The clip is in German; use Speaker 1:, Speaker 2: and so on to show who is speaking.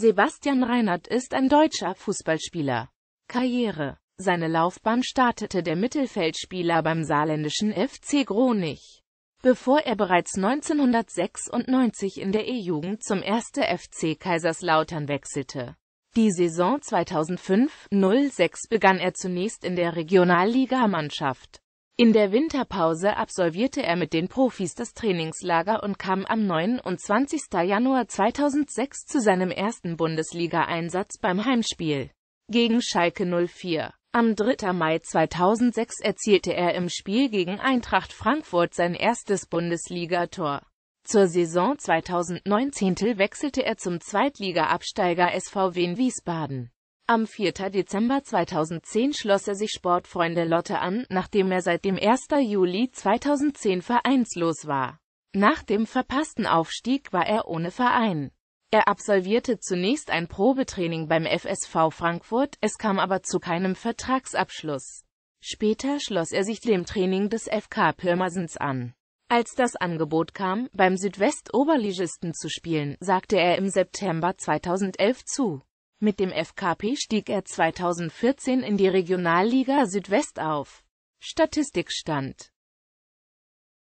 Speaker 1: Sebastian Reinhardt ist ein deutscher Fußballspieler. Karriere Seine Laufbahn startete der Mittelfeldspieler beim saarländischen FC Gronig, bevor er bereits 1996 in der E-Jugend zum 1. FC Kaiserslautern wechselte. Die Saison 2005-06 begann er zunächst in der Regionalligamannschaft in der Winterpause absolvierte er mit den Profis das Trainingslager und kam am 29. Januar 2006 zu seinem ersten Bundesliga-Einsatz beim Heimspiel gegen Schalke 04. Am 3. Mai 2006 erzielte er im Spiel gegen Eintracht Frankfurt sein erstes Bundesligator. Zur Saison 2019 wechselte er zum Zweitliga-Absteiger SV Wien Wiesbaden. Am 4. Dezember 2010 schloss er sich Sportfreunde Lotte an, nachdem er seit dem 1. Juli 2010 vereinslos war. Nach dem verpassten Aufstieg war er ohne Verein. Er absolvierte zunächst ein Probetraining beim FSV Frankfurt, es kam aber zu keinem Vertragsabschluss. Später schloss er sich dem Training des FK Pirmasens an. Als das Angebot kam, beim Südwest-Oberligisten zu spielen, sagte er im September 2011 zu. Mit dem FKP stieg er 2014 in die Regionalliga Südwest auf. Statistikstand